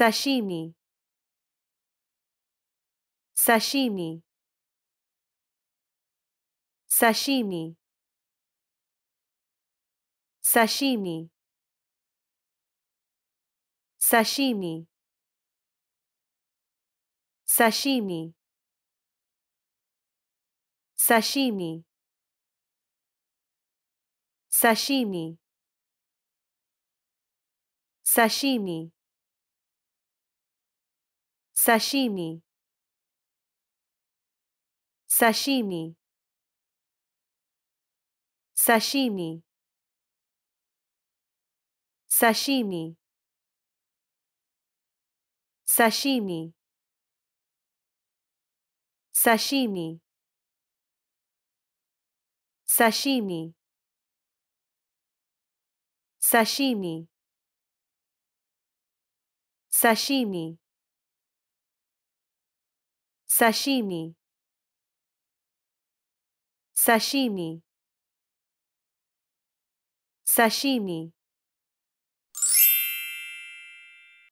Sashimi. Sashimi. Sashimi. Sashimi. Sashimi. Sashimi. Sashimi. Sashimi. Sashimi. sashimi sashimi sashimi sashimi sashimi sashimi sashimi sashimi sashimi sashimi sashimi sashimi